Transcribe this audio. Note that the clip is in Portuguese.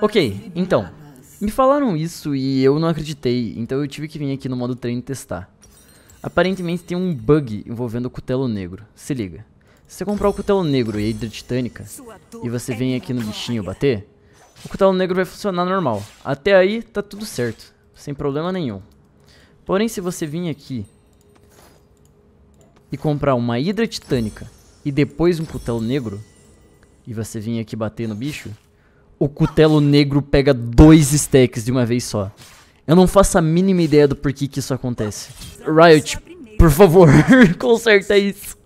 Ok, então. Me falaram isso e eu não acreditei, então eu tive que vir aqui no modo treino testar. Aparentemente tem um bug envolvendo o cutelo negro, se liga. Se você comprar o cutelo negro e a hidra titânica, e você vem aqui no bichinho bater, o cutelo negro vai funcionar normal. Até aí tá tudo certo, sem problema nenhum. Porém, se você vir aqui e comprar uma hidra titânica e depois um cutelo negro, e você vir aqui bater no bicho, o cutelo negro pega dois stacks de uma vez só. Eu não faço a mínima ideia do porquê que isso acontece. Riot, por favor, conserta isso.